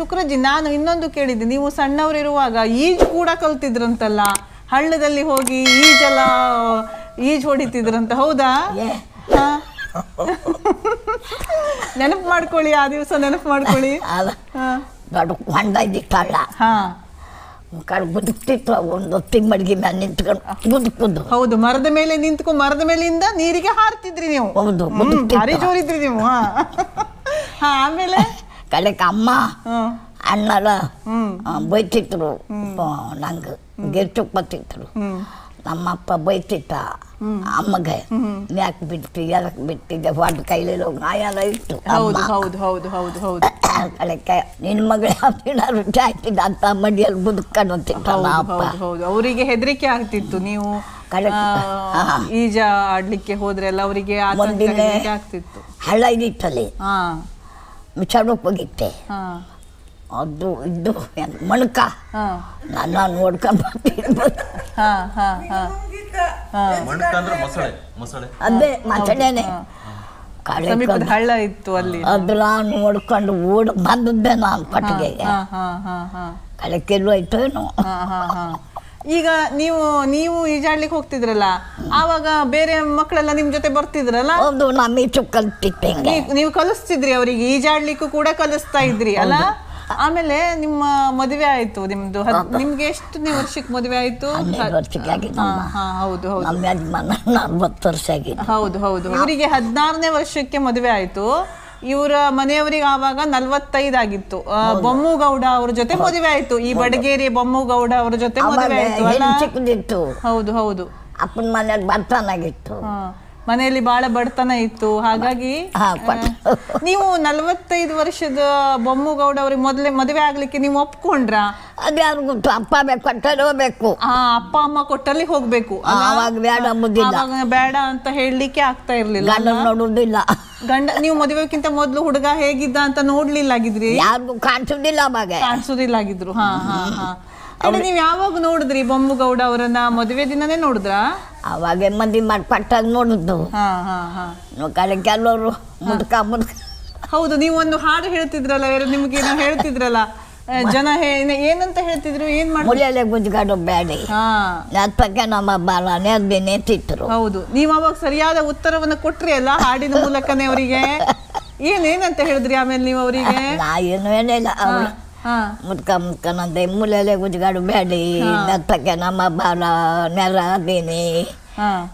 ಸುಕ್ರಜಿ ನಾನು ಇನ್ನೊಂದು ಕೇಳಿದ್ದೆ ನೀವು ಸಣ್ಣವರಿರುವಾಗ ಈಜು ಕೂಡ ಕಲ್ತಿದ್ರಂತಲ್ಲ ಹಳ್ಳದಲ್ಲಿ ಹೋಗಿ ಈಜೆಲ್ಲ ಈಜು ಹೊಡಿತಿದ್ರಂತ ಹೌದಾ ನೆನಪು ಮಾಡ್ಕೊಳ್ಳಿ ಆ ದಿವಸ ನೆನಪು ಮಾಡ್ಕೊಳ್ಳಿ ದೊಡ್ಡ ಹೊಂಡ ಇದ್ದಿತ್ತಲ್ಲ ಕಾಳು ಬದುಕ್ತಿತ್ತು ಒಂದು ತಿಮ್ಮಡಿಗೆ ಮೇಲೆ ನಿಂತ್ಕೊಂಡು ಬದುಕುದು ಹೌದು ಮರದ ಮೇಲೆ ನಿಂತ್ಕೊ ಮರದ ಮೇಲಿಂದ ನೀರಿಗೆ ಹಾರ್ತಿದ್ರಿ ನೀವು ಹೌದು ಭಾರಿ ಜೋರಿದ್ರಿ ನೀವು ಹಾ ಆಮೇಲೆ கடைக்கு ಅಮ್ಮ ಅಣ್ಣರ ಬೈತಿದ್ರು ನಂಗೆ ಗೆಟ್ಟು ಬತ್ತಿದ್ರು ನಮ್ಮ ಅಪ್ಪ ಬೈತಿದ್ದ ಅಮ್ಮಗೆ ಯಾಕೆ ಬಿಟ್ಟು ಯಾಕೆ ಬಿಟ್ಟಿದ್ದೆ ಹೊಡ್ ಕೈಲಿಲ್ಲ ಗಾಯಾಲ ಇತ್ತು ಅದಕ್ಕೆ ನಿನ್ನ ಮಗಳ ಏನಾದ್ರು ಆಗ್ತಿದ್ದ ಅಂತ ಮಡಿಯಲ್ಲಿ ಬದುಕೊಂಡು ಹೌದು ಅವರಿಗೆ ಹೆದರಿಕೆ ಆಗ್ತಿತ್ತು ನೀವು ಈಜ ಆಡ್ಲಿಕ್ಕೆ ಹೋದ್ರೆ ಎಲ್ಲ ಅವರಿಗೆ ಆಗ್ತಿತ್ತು ಹಳ್ಳ ಇದಿತ್ತಲ್ಲಿ ವಿಚಾರಕ್ಕೆ ಹೋಗಿತ್ತೆ ಅದು ಇದು ಮಣಕ ನನ್ನ ನೋಡ್ಕೊಂಡು ಅದೇ ಇತ್ತು ಅಲ್ಲಿ ಅದ್ರ ನೋಡ್ಕೊಂಡು ಓಡ್ ಬಂದದ್ದೆ ನಾನು ಪಟ್ಟಿಗೆ ಕಳೆ ಕೆಲ್ವ ಈಗ ನೀವು ನೀವು ಈಜಾಡ್ಲಿಕ್ಕೆ ಹೋಗ್ತಿದ್ರಲ್ಲ ಆವಾಗ ಬೇರೆ ಮಕ್ಕಳೆಲ್ಲ ನಿಮ್ ಜೊತೆ ಬರ್ತಿದ್ರಲ್ಲ ಹೌದು ನೀವು ಕಲಿಸ್ತಿದ್ರಿ ಅವರಿಗೆ ಈಜಾಡ್ಲಿಕ್ಕೂ ಕೂಡ ಕಲಿಸ್ತಾ ಇದ್ರಿ ಅಲ್ಲ ಆಮೇಲೆ ನಿಮ್ಮ ಮದುವೆ ಆಯ್ತು ನಿಮ್ದು ನಿಮ್ಗೆ ಎಷ್ಟು ವರ್ಷಕ್ಕೆ ಮದುವೆ ಆಯ್ತು ಹೌದು ಹೌದು ಹೌದು ಹೌದು ಇವರಿಗೆ ಹದಿನಾರನೇ ವರ್ಷಕ್ಕೆ ಮದುವೆ ಆಯ್ತು ಇವರ ಮನೆಯವರಿಗೆ ಆವಾಗ ನಲ್ವತ್ತೈದಾಗಿತ್ತು ಬೊಮ್ಮುಗೌಡ ಅವ್ರ ಜೊತೆ ಮದುವೆ ಆಯ್ತು ಈ ಬಡಗೇರಿ ಬೊಮ್ಮುಗೌಡ ಅವ್ರ ಜೊತೆ ಮದುವೆ ಆಯ್ತು ಹೌದು ಹೌದು ಅಪ್ಪನ ಮನೆಯಲ್ಲಿ ಬರ್ತಾನಾಗಿತ್ತು ಮನೆಯಲ್ಲಿ ಬಹಳ ಬಡತನ ಇತ್ತು ಹಾಗಾಗಿ ನೀವು ನಲವತ್ತೈದು ವರ್ಷದ ಬೊಮ್ಮುಗೌಡ ಅವ್ರಿಗೆ ಮೊದಲೇ ಮದುವೆ ಆಗ್ಲಿಕ್ಕೆ ನೀವು ಒಪ್ಕೊಂಡ್ರ ಅಪ್ಪ ಬೇಕು ಅಪ್ಪ ಅಮ್ಮ ಕೊಟ್ಟಲ್ಲಿ ಹೋಗ್ಬೇಕು ಬೇಡ ಬೇಡ ಅಂತ ಹೇಳಲಿಕ್ಕೆ ಆಗ್ತಾ ಇರ್ಲಿಲ್ಲ ಗಂಡ ಗಂಡ ನೀವು ಮದುವೆಕ್ಕಿಂತ ಮೊದಲು ಹುಡುಗ ಹೇಗಿದ್ದ ಅಂತ ನೋಡ್ಲಿಲ್ಲ ಆಗಿದ್ರಿ ಯಾರಿಗೂ ಕಾಣಿಸುದಿಲ್ಲ ಅವಾಗ ಆಗಿದ್ರು ಹಾ ಹಾ ಹಾ ಅಂದ್ರೆ ನೀವು ಯಾವಾಗ ನೋಡಿದ್ರಿ ಬೊಮ್ಮುಗೌಡ ಅವರನ್ನ ಮದುವೆ ದಿನನೇ ನೋಡಿದ್ರಾ ಅವಾಗೆ ಮಂದಿ ಮಾಡಿ ಪಟ್ಟಾಗ ನೋಡಿದ್ದು ನೋಕಾಲೆ ಕೆಲವರು ಮುದುಕ ಮುದುಕ ಹೌದು ನೀವು ಒಂದು ಹಾಡು ಹೇಳ್ತಿದ್ರಲ್ಲ ನಿಮ್ಗೆ ಏನೋ ಹೇಳ್ತಿದ್ರಲ್ಲ ಜನ ಏನಂತ ಹೇಳ್ತಿದ್ರು ಏನ್ ಮಾಡಿ ಗುಜ್ಗಾಡು ಬ್ಯಾಡಿ ಅದ್ ಬಗ್ಗೆ ನಮ್ಮ ಬಾಲ ಅದ್ ಹೌದು ನೀವು ಅವಾಗ ಸರಿಯಾದ ಉತ್ತರವನ್ನು ಕೊಟ್ರಿ ಅಲ್ಲ ಹಾಡಿನ ಮೂಲಕನೇ ಅವರಿಗೆ ಏನೇನಂತ ಹೇಳಿದ್ರಿ ಆಮೇಲೆ ನೀವು ಅವರಿಗೆ ಏನು ಏನಿಲ್ಲ ಮುಟ್ಕ ಮುಟ್ಕನಂತ ಮೂಲೆ ಗುಜ್ಗಾಡು ಬೇಡಿ ನೆತ್ತಕ್ಕೆ ನಮ್ಮ ಬಾಲ ನೆರ ಬೇನೆ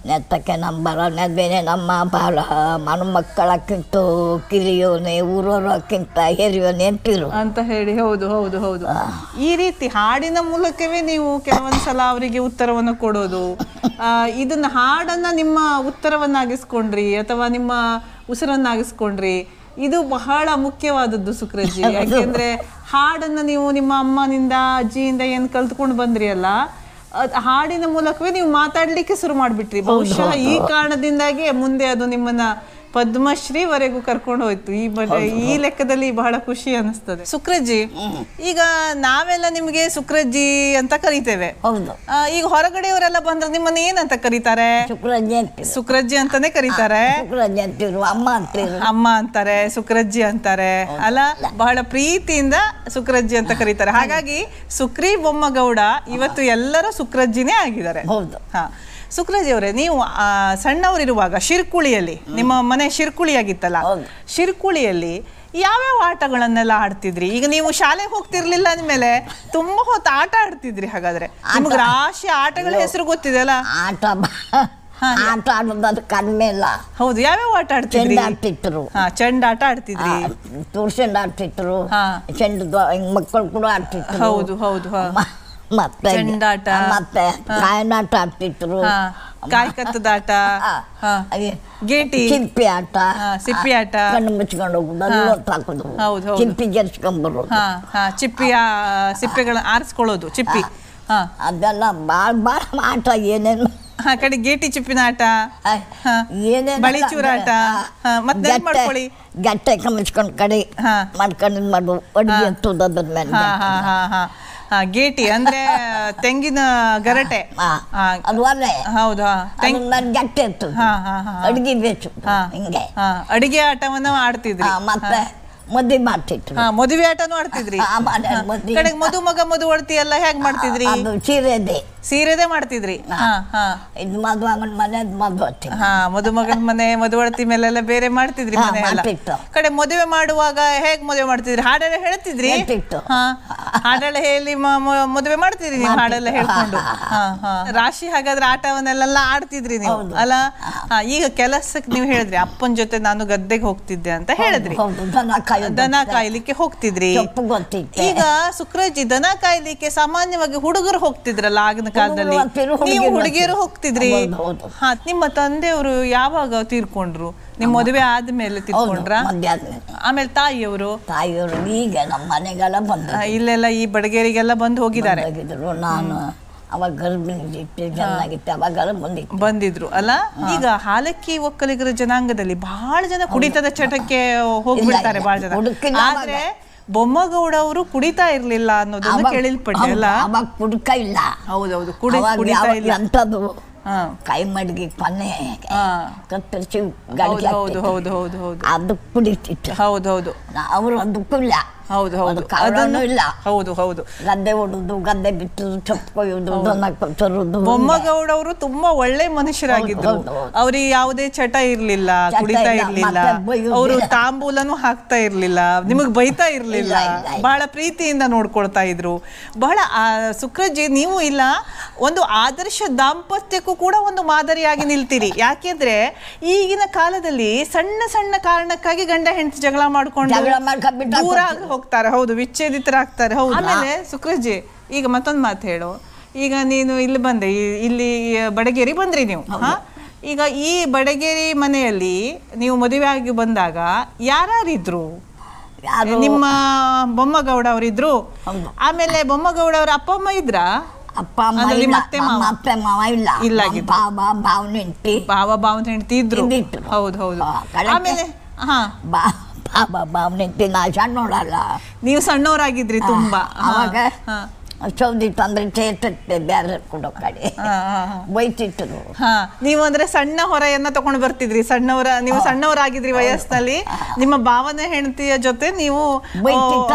ನೆತ್ತಕ್ಕೆ ನಮ್ಮ ಬಾಲ ಬೇನೆ ನಮ್ಮ ಬಾಲ ಮನ ಮಕ್ಕಳಕ್ಕಿಂತ ಕಿರಿಯೋನೆ ಊರೋರಕ್ಕಿಂತ ಹಿರಿಯೋನೆ ಅಂತಿರು ಅಂತ ಹೇಳಿ ಹೌದು ಹೌದು ಹೌದು ಈ ರೀತಿ ಹಾಡಿನ ಮೂಲಕವೇ ನೀವು ಕೆಲವೊಂದ್ಸಲ ಅವರಿಗೆ ಉತ್ತರವನ್ನು ಕೊಡೋದು ಇದನ್ನ ಹಾಡನ್ನ ನಿಮ್ಮ ಉತ್ತರವನ್ನಾಗಿಸ್ಕೊಂಡ್ರಿ ಅಥವಾ ನಿಮ್ಮ ಉಸಿರನ್ನಾಗಿಸ್ಕೊಂಡ್ರಿ ಇದು ಬಹಳ ಮುಖ್ಯವಾದದ್ದು ಸುಕ್ರಜಿ ಯಾಕೆಂದ್ರೆ ಹಾಡನ್ನು ನೀವು ನಿಮ್ಮ ಅಮ್ಮನಿಂದ ಅಜ್ಜಿಯಿಂದ ಏನ್ ಕಲ್ತ್ಕೊಂಡು ಬಂದ್ರಿ ಅಲ್ಲ ಹಾಡಿನ ಮೂಲಕವೇ ನೀವು ಮಾತಾಡ್ಲಿಕ್ಕೆ ಶುರು ಮಾಡಿಬಿಟ್ರಿ ಬಹುಶಃ ಈ ಕಾರಣದಿಂದಾಗಿ ಮುಂದೆ ಅದು ನಿಮ್ಮನ್ನ ಪದ್ಮಶ್ರೀವರೆಗೂ ಕರ್ಕೊಂಡು ಹೋಯ್ತು ಈ ಬಗ್ಗೆ ಈ ಲೆಕ್ಕದಲ್ಲಿ ಬಹಳ ಖುಷಿ ಅನಿಸ್ತದೆ ಸುಕ್ರಜ್ಜಿ ಈಗ ನಾವೆಲ್ಲ ನಿಮ್ಗೆ ಸುಕ್ರಜ್ಜಿ ಅಂತ ಕರಿತೇವೆ ಈಗ ಹೊರಗಡೆಯವರೆಲ್ಲ ಬಂದ್ರೆ ನಿಮ್ಮನ್ನ ಏನಂತ ಕರೀತಾರೆ ಸುಕ್ರಜ್ಜಿ ಅಂತಾನೆ ಕರೀತಾರೆ ಅಮ್ಮ ಅಂತಾರೆ ಸುಕ್ರಜ್ಜಿ ಅಂತಾರೆ ಅಲ್ಲ ಬಹಳ ಪ್ರೀತಿಯಿಂದ ಸುಕ್ರಜ್ಜಿ ಅಂತ ಕರೀತಾರೆ ಹಾಗಾಗಿ ಸುಕ್ರಿ ಬೊಮ್ಮಗೌಡ ಇವತ್ತು ಎಲ್ಲರೂ ಸುಕ್ರಜ್ಜಿನೇ ಆಗಿದ್ದಾರೆ ಹೌದು ಹಾ ಸುಕ್ರಜಿ ನೀವು ಸಣ್ಣವರಿರುವಾಗ ಶಿರ್ಕುಳಿಯಲ್ಲಿ ನಿಮ್ಮ ಮನೆ ಶಿರ್ಕುಳಿಯಾಗಿತ್ತಲ್ಲ ಶಿರ್ಕುಳಿಯಲ್ಲಿ ಯಾವ್ಯಾವ ಆಟಗಳನ್ನೆಲ್ಲ ಆಡ್ತಿದ್ರಿ ಈಗ ನೀವು ಶಾಲೆಗೆ ಹೋಗ್ತಿರ್ಲಿಲ್ಲ ಅಂದ್ಮೇಲೆ ತುಂಬಾ ಹೊತ್ತು ಆಟ ಆಡ್ತಿದ್ರಿ ಹಾಗಾದ್ರೆ ರಾಶಿ ಆಟಗಳ ಹೆಸರು ಗೊತ್ತಿದೆಯಲ್ಲ ಆಟ ಆಟ ಆಡೋದು ಕಡಿಮೆ ಇಲ್ಲ ಹೌದು ಯಾವ್ಯಾವ ಆಟ ಆಡ್ತಿದ್ರಿ ಆಡ್ತಿದ್ರು ಚೆಂಡ ಆಟ ಆಡ್ತಿದ್ರಿ ಹೌದು ಆಡ್ತಿದ್ರು ಚೆಂಡ ಮಕ್ಕಳು ಕೂಡ ಆಡ್ತಿದ್ರು ಹೌದು ಹೌದು ಮತ್ತೆ ಚೆಂಡಾಟ ಮತ್ತೆ ಕಾಯನಾಟ ಆಡ್ತಿದ್ರು ಕಾಯ್ಕತ್ತದ ಆಟ ಗೇಟಿ ಸಿಪ್ಪಿ ಆಟ ಸಿಪ್ಪಿ ಆಟ ಕಣ್ಣು ಮುಚ್ಕೊಂಡು ಹೋಗುದು ಹಾಕೋದು ಹೌದು ಚಿಪ್ಪಿ ಜರ್ಸ್ಕೊಂಡ್ಬರೋದು ಚಿಪ್ಪಿ ಸಿಪ್ಪೆಗಳ ಆರಿಸ್ಕೊಳ್ಳೋದು ಚಿಪ್ಪಿ ಅದೆಲ್ಲ ಬಾಳ್ ಬಾಳ ಆಟ ಏನೇನು ಕಡೆ ಗೇಟಿ ಚಿಪ್ಪಿನ ಆಟ ಏನೇನು ಬಳಿ ಚೂರಾಟ ಮತ್ತೆ ಮಾಡ್ಕೊಳ್ಳಿ ಗಟ್ಟೆ ಕಮಿಸ್ಕೊಂಡು ಕಡೆ ಮಾಡ್ಕೊಂಡು ಮಾಡು ಅಡಿಗೆ ಅಂತ ಅದ್ರ ಮೇಲೆ ಗೇಟಿ ಅಂದ್ರೆ ತೆಂಗಿನ ಗರಟೆ ಅದು ಹೌದು ಅಡಿಗೆ ಬೇಕು ಅಡಿಗೆ ಆಟವನ್ನ ಆಡ್ತಿದ್ರಿ ಮತ್ತೆ ಮದುವೆ ಮಾಡ್ತಿದ್ರು ಮದುವೆ ಆಟನೂ ಆಡ್ತಿದ್ರಿ ಕಡೆಗೆ ಮಗ ಮಧು ಒಡ್ತಿ ಎಲ್ಲ ಹೇಗ್ ಮಾಡ್ತಿದ್ರಿ ಸೀರೆದೆ ಸೀರೆದೆ ಮಾಡ್ತಿದ್ರಿ ಇದು ಮದುಮಗನ ಮನೆ ಮದುವತಿ ಹಾ ಮದುಮಗನ ಮನೆ ಮದುವಳತಿ ಮೇಲೆಲ್ಲ ಬೇರೆ ಮಾಡ್ತಿದ್ರಿ ಮನೆ ಕಡೆ ಮದುವೆ ಮಾಡುವಾಗ ಹೇಗ್ ಮದುವೆ ಮಾಡ್ತಿದ್ರಿ ಹಾಡೆಲ್ಲ ಹೇಳ್ತಿದ್ರಿ ಹಾಡೆಲ್ಲ ಹೇಳಿ ಮದುವೆ ಮಾಡ್ತಿದ್ರಿ ನೀವು ಹಾಡೆಲ್ಲ ಹೇಳ್ಕೊಂಡು ರಾಶಿ ಹಾಗಾದ್ರೆ ಆಟವನ್ನೆಲ್ಲ ಆಡ್ತಿದ್ರಿ ನೀವು ಅಲ್ಲ ಈಗ ಕೆಲಸಕ್ಕೆ ನೀವು ಹೇಳಿದ್ರಿ ಅಪ್ಪನ ಜೊತೆ ನಾನು ಗದ್ದೆಗೆ ಹೋಗ್ತಿದ್ದೆ ಅಂತ ಹೇಳಿದ್ರಿ ದನ ಕಾಯ್ಲಿಕ್ಕೆ ಹೋಗ್ತಿದ್ರಿ ಈಗ ಸುಕ್ರಜಿ ದನ ಕಾಯ್ಲಿಕ್ಕೆ ಸಾಮಾನ್ಯವಾಗಿ ಹುಡುಗರು ಹೋಗ್ತಿದ್ರಲ್ಲ ಆಗಿನ ಕಾಲದಲ್ಲಿ ನೀವು ಹುಡುಗಿಯರು ಹೋಗ್ತಿದ್ರಿ ಹಾ ನಿಮ್ಮ ತಂದೆಯವರು ಯಾವಾಗ ತೀರ್ಕೊಂಡ್ರು ನಿಮ್ ಮದುವೆ ಆದ್ಮೇಲೆ ತಿಳ್ಕೊಂಡ್ರ ಆಮೇಲೆ ತಾಯಿಯವರು ತಾಯಿಯವರು ಈಗ ನಮ್ಮ ಮನೆಗೆಲ್ಲ ಬಂದ ಇಲ್ಲೆಲ್ಲ ಈ ಬಡಗೇರಿಗೆಲ್ಲ ಬಂದು ಹೋಗಿದ್ದಾರೆ ನಾನು ಅವಾಗ ಗರ್ಭಿಣಿ ಚೆನ್ನಾಗಿತ್ತು ಅವಾಗ ಬಂದಿದ್ರು ಅಲ್ಲ ಈಗ ಹಾಲಕ್ಕಿ ಒಕ್ಕಲಿಗರ ಜನಾಂಗದಲ್ಲಿ ಬಹಳ ಜನ ಕುಡಿತದ ಚಟಕ್ಕೆ ಹೋಗ್ಬಿಡ್ತಾರೆ ಬಹಳ ಜನ ಆದ್ರೆ ಬೊಮ್ಮಗೌಡ ಅವರು ಕುಡಿತಾ ಇರ್ಲಿಲ್ಲ ಅನ್ನೋದನ್ನ ಕೇಳಿಲ್ಪಟ್ಟೆ ಕುಡ್ಕ ಇಲ್ಲ ಹೌದೌದು ಕುಡಿ ಕುಡಿತಾ ಇಲ್ಲ ಅಂತದ್ದು ಕೈ ಮಡ್ಗಿ ಕೊನೆ ಕತ್ತರಿಸಿ ಹೌದು ಹೌದು ಹೌದು ಹೌದು ಅದು ಕುಡಿತಿತ್ತು ಹೌದು ಹೌದು ಅವರು ಅದಕ್ಕೂ ಇಲ್ಲ ಹೌದು ಹೌದು ಇಲ್ಲ ಹೌದು ಹೌದು ಗದ್ದೆ ಗದ್ದೆ ಅವರು ತುಂಬಾ ಒಳ್ಳೆ ಮನುಷ್ಯರಾಗಿದ್ರು ಅವ್ರಿಗೆ ಯಾವುದೇ ಚಟ ಇರ್ಲಿಲ್ಲ ಕುಡಿತಾ ಇರ್ಲಿಲ್ಲ ಅವರು ತಾಂಬೂಲನು ಹಾಕ್ತಾ ಇರ್ಲಿಲ್ಲ ನಿಮಗ್ ಬೈತಾ ಇರ್ಲಿಲ್ಲ ಬಹಳ ಪ್ರೀತಿಯಿಂದ ನೋಡ್ಕೊಳ್ತಾ ಇದ್ರು ಬಹಳ ಸುಕ್ರಜ್ಜಿ ನೀವು ಇಲ್ಲ ಒಂದು ಆದರ್ಶ ದಾಂಪತ್ಯಕ್ಕೂ ಕೂಡ ಒಂದು ಮಾದರಿಯಾಗಿ ನಿಲ್ತೀರಿ ಯಾಕೆಂದ್ರೆ ಈಗಿನ ಕಾಲದಲ್ಲಿ ಸಣ್ಣ ಸಣ್ಣ ಕಾರಣಕ್ಕಾಗಿ ಗಂಡ ಹೆಂಡತಿ ಜಗಳ ಮಾಡ್ಕೊಂಡು ದೂರ ಹೋಗ್ತಾರೆ ಹೌದು ವಿಚ್ಛೇದಿತರಾಗ್ತಾರೆ ಹೌದು ಆಮೇಲೆ ಸುಕ್ರಜ್ಜಿ ಈಗ ಮತ್ತೊಂದು ಮಾತು ಹೇಳು ಈಗ ನೀನು ಇಲ್ಲಿ ಬಂದೆ ಇಲ್ಲಿ ಬಡಗೇರಿ ಬಂದ್ರಿ ನೀವು ಈಗ ಈ ಬಡಗೇರಿ ಮನೆಯಲ್ಲಿ ನೀವು ಮದುವೆ ಆಗಿ ಬಂದಾಗ ಯಾರಿದ್ರು ನಿಮ್ಮ ಬೊಮ್ಮಗೌಡ ಅವರಿದ್ರು ಆಮೇಲೆ ಬೊಮ್ಮಗೌಡ ಅವರ ಅಪ್ಪ ಅಮ್ಮ ಇದ್ರ ಅಪ್ಪ ಅಮ್ಮ ಮತ್ತೆ ಅಪ್ಪ ಮಾವ ಇಲ್ಲ ಇಲ್ಲ ಭಾವ ಭಾವನ ಹೆಂಡತಿ ಹೆಂಡತಿ ಇದ್ರು ಹೌದು ಹೌದು ಆಮೇಲೆ ಹಾ ಪಾಪ ಅವನಿಗೆ ನಾನು ನೋಡಲ್ಲ ನೀವು ಸಣ್ಣವರಾಗಿದ್ರಿ ತುಂಬಾ ಅವಾಗ ಬೈತಿಟ್ಟರು ನೀವು ಅಂದ್ರೆ ಸಣ್ಣ ಹೊರೆಯನ್ನ ತಗೊಂಡು ಬರ್ತಿದ್ರಿ ಸಣ್ಣವರ ನೀವು ಸಣ್ಣವರಾಗಿದ್ರಿ ವಯಸ್ಸಿನಲ್ಲಿ ನಿಮ್ಮ ಭಾವನೆ ಹೆಂಡತಿಯ ಜೊತೆ ನೀವು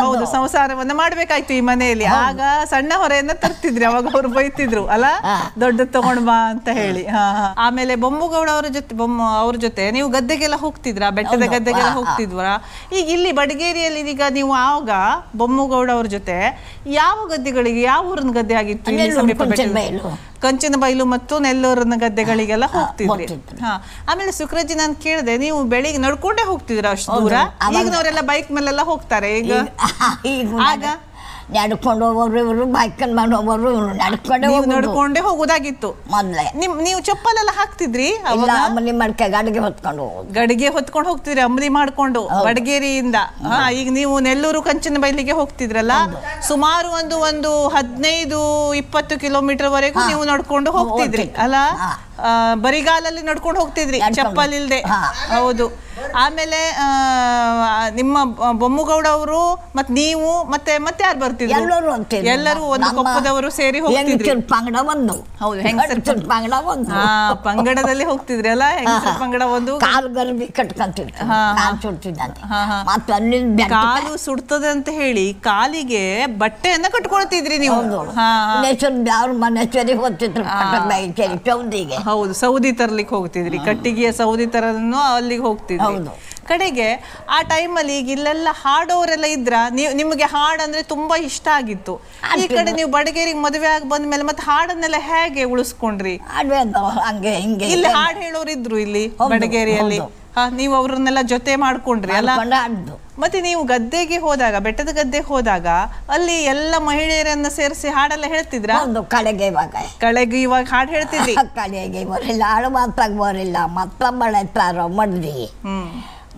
ಹೌದು ಸಂಸಾರವನ್ನ ಮಾಡ್ಬೇಕಾಯ್ತು ಈ ಮನೆಯಲ್ಲಿ ಆಗ ಸಣ್ಣ ಹೊರೆಯನ್ನ ತರ್ತಿದ್ರಿ ಅವಾಗ ಅವ್ರು ಬೈತಿದ್ರು ಅಲ್ಲ ದೊಡ್ಡದ್ ತಗೊಂಡ್ ಬಾ ಅಂತ ಹೇಳಿ ಹಾ ಆಮೇಲೆ ಬೊಂಬುಗೌಡ ಅವ್ರ ಜೊತೆ ಬೊಮ್ಮ ಅವ್ರ ಜೊತೆ ನೀವು ಗದ್ದೆಗೆಲ್ಲ ಹೋಗ್ತಿದ್ರಾ ಬೆಟ್ಟದ ಗದ್ದೆಗೆಲ್ಲ ಹೋಗ್ತಿದ್ವರ ಈಗ ಇಲ್ಲಿ ಬಡಗೇರಿಯಲ್ಲಿ ಈಗ ನೀವು ಆವಾಗ ಬೊಮ್ಮುಗೌಡ ಅವ್ರ ಜೊತೆ ಯಾವ ಗದ್ದೆಗಳಿಗೆ ಗದ್ದೆಗಳಿಗೆ ಯಾವ ಊರಿನ ಗದ್ದೆ ಆಗಿತ್ತು ಕಂಚಿನ ಬೈಲು ಮತ್ತು ನೆಲ್ಲೂರಿನ ಗದ್ದೆಗಳಿಗೆಲ್ಲ ಹೋಗ್ತಿದ್ರಿ ಆಮೇಲೆ ಸುಕ್ರಜಿ ನಾನು ಕೇಳಿದೆ ನೀವು ಬೆಳಿಗ್ಗೆ ನಡ್ಕೊಂಡೇ ಹೋಗ್ತಿದ್ರ ಅಷ್ಟು ದೂರ ಈಗಿನವರೆಲ್ಲ ಬೈಕ್ ಮೇಲೆಲ್ಲ ಹೋಗ್ತಾರೆ ಈಗ ನಡ್ಕೊಂಡು ಹೋಗೋರು ಇವರು ಬೈಕಲ್ಲಿ ಮಾಡಿ ಹೋಗೋರು ಇವರು ನಡ್ಕೊಂಡು ನಡ್ಕೊಂಡೇ ಹೋಗೋದಾಗಿತ್ತು ಮೊದಲೇ ನಿಮ್ ನೀವು ಚಪ್ಪಲೆಲ್ಲ ಹಾಕ್ತಿದ್ರಿ ಅವಾಗ? ಇಲ್ಲ ಗಡಿಗೆ ಹೊತ್ಕೊಂಡು ಹೋಗೋದು ಗಡಿಗೆ ಹೊತ್ಕೊಂಡು ಹೋಗ್ತಿದ್ರಿ ಅಂಬಲಿ ಮಾಡ್ಕೊಂಡು ಬಡಗೇರಿಯಿಂದ ಹಾ, ಈಗ ನೀವು ನೆಲ್ಲೂರು ಕಂಚನ ಬೈಲಿಗೆ ಹೋಗ್ತಿದ್ರಲ್ಲ ಸುಮಾರು ಒಂದು ಒಂದು ಹದಿನೈದು ಇಪ್ಪತ್ತು ಕಿಲೋಮೀಟರ್ ವರೆಗೂ ನೀವು ನಡ್ಕೊಂಡು ಹೋಗ್ತಿದ್ರಿ ಅಲ್ಲ ಬರಿಗಾಲಲ್ಲಿ ನಡ್ಕೊಂಡು ಹೋಗ್ತಿದ್ರಿ ಚಪ್ಪಲ್ ಇಲ್ಲದೆ ಹೌದು ಆಮೇಲೆ ನಿಮ್ಮ ಬೊಮ್ಮಗೌಡ ಅವರು ಮತ್ ನೀವು ಮತ್ತೆ ಮತ್ತೆ ಯಾರು ಬರ್ತಿದ್ರು ಎಲ್ಲರೂ ಒಂದು ಕೊಪ್ಪದವರು ಸೇರಿ ಹೋಗ್ತಿದ್ರು ಹೌದು ಹೆಂಗಸರ್ ಪಂಗಡ ಒಂದು ಪಂಗಡದಲ್ಲಿ ಹೋಗ್ತಿದ್ರಿ ಅಲ್ಲ ಹೆಂಗಸರ್ ಪಂಗಡ ಒಂದು ಕಾಲು ಗರ್ಭಿ ಕಟ್ಕೊಂತಿದ್ದೆ ಕಾಲು ಸುಡ್ತದೆ ಅಂತ ಹೇಳಿ ಕಾಲಿಗೆ ಬಟ್ಟೆಯನ್ನ ಕಟ್ಕೊಳ್ತಿದ್ರಿ ನೀವು ನೇಚರ್ ಯಾರು ಮನೆ ಚರಿ ಹೋಗ್ತಿದ್ರು ಚೌದಿಗೆ ಹೌದು ಸೌದಿ ತರ್ಲಿಕ್ಕೆ ಹೋಗ್ತಿದ್ರಿ ಕಟ್ಟಿಗೆಯ ಸೌದಿ ತರನು ಅಲ್ಲಿಗೆ ಹೋಗ್ತಿದ್ರಿ ಕಡೆಗೆ ಆ ಟೈಮಲ್ಲಿ ಈಗ ಇಲ್ಲೆಲ್ಲ ಹಾಡೋರೆಲ್ಲ ಇದ್ರ ನೀವು ನಿಮಗೆ ಹಾಡಂದ್ರೆ ತುಂಬಾ ಇಷ್ಟ ಆಗಿತ್ತು ಈ ಕಡೆ ನೀವು ಬಡಗೇರಿಗೆ ಮದುವೆ ಆಗಿ ಬಂದ್ಮೇಲೆ ಮತ್ತೆ ಹಾಡನ್ನೆಲ್ಲ ಹೇಗೆ ಉಳಿಸ್ಕೊಂಡ್ರಿ ಇಲ್ಲಿ ಹಾಡು ಇದ್ರು ಇಲ್ಲಿ ಬಡಗೇರಿಯಲ್ಲಿ ನೀವು ಅವ್ರನ್ನೆಲ್ಲ ಜೊತೆ ಮಾಡ್ಕೊಂಡ್ರಿ ಅಲ್ಲ ಮತ್ತೆ ನೀವು ಗದ್ದೆಗೆ ಹೋದಾಗ ಬೆಟ್ಟದ ಗದ್ದೆಗೆ ಹೋದಾಗ ಅಲ್ಲಿ ಎಲ್ಲ ಮಹಿಳೆಯರನ್ನ ಸೇರಿಸಿ ಹಾಡೆಲ್ಲ ಹೇಳ್ತಿದ್ರ ಒಂದು ಇವಾಗ ಕಳೆಗೆ ಇವಾಗ ಹಾಡು ಹೇಳ್ತಿದ್ರಿ ಕಳೆಗೆ ಬರಲಿಲ್ಲ ಹಾಡು ಮಾತ್ರ ಬರಲಿಲ್ಲ ಮತ್ತ ತಾರೋ ಮಡ್ರಿ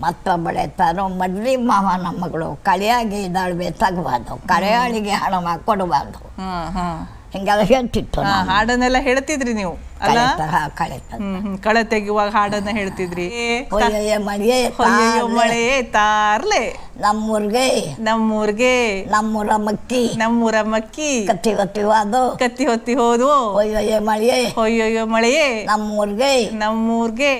ಮತ್ತ ಬಳೆ ತಾರೋ ಮಡ್ರಿ ಮಾವ ನಮ್ಮಗಳು ಕಳೆಯಾಗಿ ಇದಾಳ್ಬೇ ತಗಬಾರ್ದು ಕಳೆಯಾಳಿಗೆ ಹಣ ಕೊಡಬಾರ್ದು ಹಿಂಗೆಲ್ಲ ಹೇಳ್ತಿತ್ತು ಹಾಡನ್ನೆಲ್ಲ ಹೇಳ್ತಿದ್ರಿ ನೀವು ಅಲ್ಲ ಕಳೆ ತೆಗೆಯುವಾಗ ಹಾಡನ್ನ ಹೇಳ್ತಿದ್ರಿ ಮಳೆ ತಾರ್ಲೆ ನಮ್ಮೂರ್ಗೆ ನಮ್ಮೂರ್ಗೆ ನಮ್ಮೂರ ಮಕ್ಕಿ ನಮ್ಮೂರ ಮಕ್ಕಿ ಕತ್ತಿ ಹೊತ್ತಿ ಹೋದು ಕತ್ತಿ ಹೊತ್ತಿ ಹೋದು ಹೊಯ್ಯೋಯ್ಯ ಮಳೆಯೇ ಒಯ್ಯೋ ಮಳೆಯೇ ನಮ್ಮೂರ್ಗೆ ನಮ್ಮೂರ್ಗೆ